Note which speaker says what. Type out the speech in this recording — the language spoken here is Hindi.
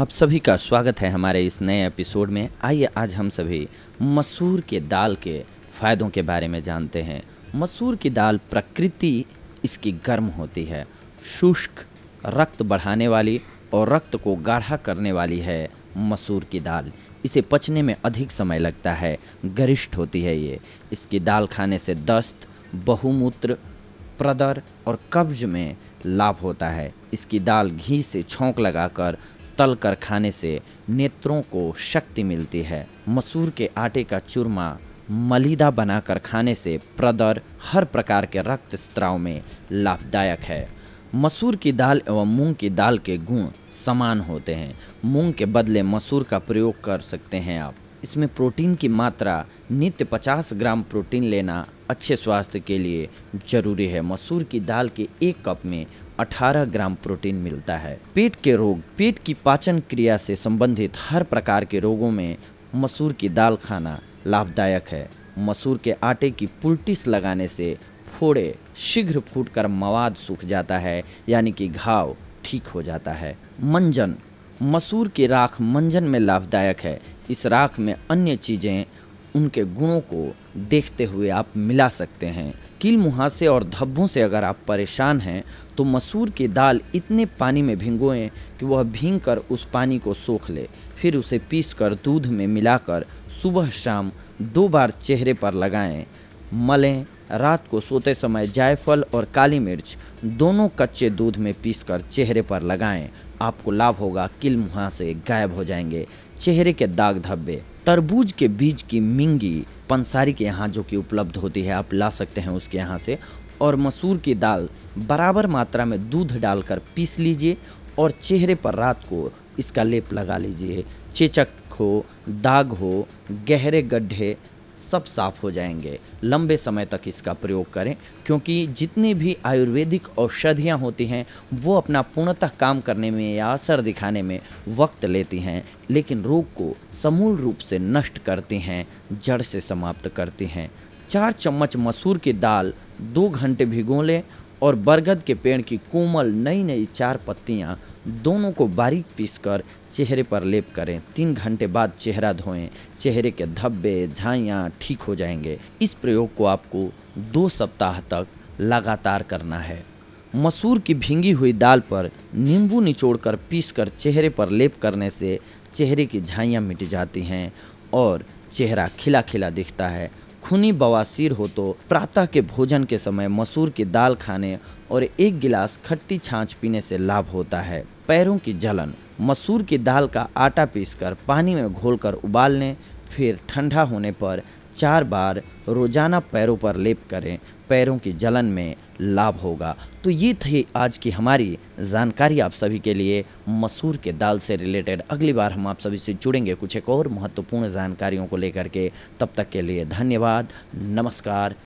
Speaker 1: आप सभी का स्वागत है हमारे इस नए एपिसोड में आइए आज हम सभी मसूर के दाल के फ़ायदों के बारे में जानते हैं मसूर की दाल प्रकृति इसकी गर्म होती है शुष्क रक्त बढ़ाने वाली और रक्त को गाढ़ा करने वाली है मसूर की दाल इसे पचने में अधिक समय लगता है गरिष्ठ होती है ये इसकी दाल खाने से दस्त बहुमूत्र प्रदर और कब्ज में लाभ होता है इसकी दाल घी से छोंक लगाकर तल कर खाने से नेत्रों को शक्ति मिलती है मसूर के आटे का चूरमा मलिदा बनाकर खाने से प्रदर हर प्रकार के रक्त स्त्राव में लाभदायक है मसूर की दाल एवं मूंग की दाल के गुण समान होते हैं मूंग के बदले मसूर का प्रयोग कर सकते हैं आप इसमें प्रोटीन की मात्रा नित्य 50 ग्राम प्रोटीन लेना अच्छे स्वास्थ्य के लिए जरूरी है मसूर की दाल के एक कप में 18 ग्राम प्रोटीन मिलता है पेट के रोग पेट की पाचन क्रिया से संबंधित हर प्रकार के रोगों में मसूर की दाल खाना लाभदायक है मसूर के आटे की पुलटिस लगाने से फोड़े शीघ्र फूट कर मवाद सूख जाता है यानी कि घाव ठीक हो जाता है मंजन मसूर की राख मंजन में लाभदायक है इस राख में अन्य चीज़ें उनके गुणों को देखते हुए आप मिला सकते हैं कील मुहासे और धब्बों से अगर आप परेशान हैं तो मसूर की दाल इतने पानी में भिंगोएं कि वह भींग कर उस पानी को सोख ले फिर उसे पीसकर दूध में मिलाकर सुबह शाम दो बार चेहरे पर लगाएं मलें रात को सोते समय जायफल और काली मिर्च दोनों कच्चे दूध में पीसकर चेहरे पर लगाएं आपको लाभ होगा किल मुहा से गायब हो जाएंगे चेहरे के दाग धब्बे तरबूज के बीज की मिंगी पंसारी के यहाँ जो कि उपलब्ध होती है आप ला सकते हैं उसके यहाँ से और मसूर की दाल बराबर मात्रा में दूध डालकर पीस लीजिए और चेहरे पर रात को इसका लेप लगा लीजिए चेचक हो दाग हो गहरे गड्ढे सब साफ हो जाएंगे लंबे समय तक इसका प्रयोग करें क्योंकि जितनी भी आयुर्वेदिक औषधियाँ होती हैं वो अपना पूर्णतः काम करने में या असर दिखाने में वक्त लेती हैं लेकिन रोग को समूल रूप से नष्ट करती हैं जड़ से समाप्त करती हैं चार चम्मच मसूर की दाल दो घंटे भिगो लें और बरगद के पेड़ की कोमल नई नई चार पत्तियाँ दोनों को बारीक पीसकर चेहरे पर लेप करें तीन घंटे बाद चेहरा धोएं चेहरे के धब्बे झाइयाँ ठीक हो जाएंगे इस प्रयोग को आपको दो सप्ताह तक लगातार करना है मसूर की भींगी हुई दाल पर नींबू निचोड़कर पीसकर चेहरे पर लेप करने से चेहरे की झाइयाँ मिट जाती हैं और चेहरा खिला खिला दिखता है खूनी बवासीर हो तो प्रातः के भोजन के समय मसूर की दाल खाने और एक गिलास खट्टी छाछ पीने से लाभ होता है पैरों की जलन मसूर की दाल का आटा पीसकर पानी में घोलकर उबाल लें फिर ठंडा होने पर चार बार रोज़ाना पैरों पर लेप करें पैरों की जलन में लाभ होगा तो ये थी आज की हमारी जानकारी आप सभी के लिए मसूर के दाल से रिलेटेड अगली बार हम आप सभी से जुड़ेंगे कुछ एक और महत्वपूर्ण जानकारियों को लेकर के तब तक के लिए धन्यवाद नमस्कार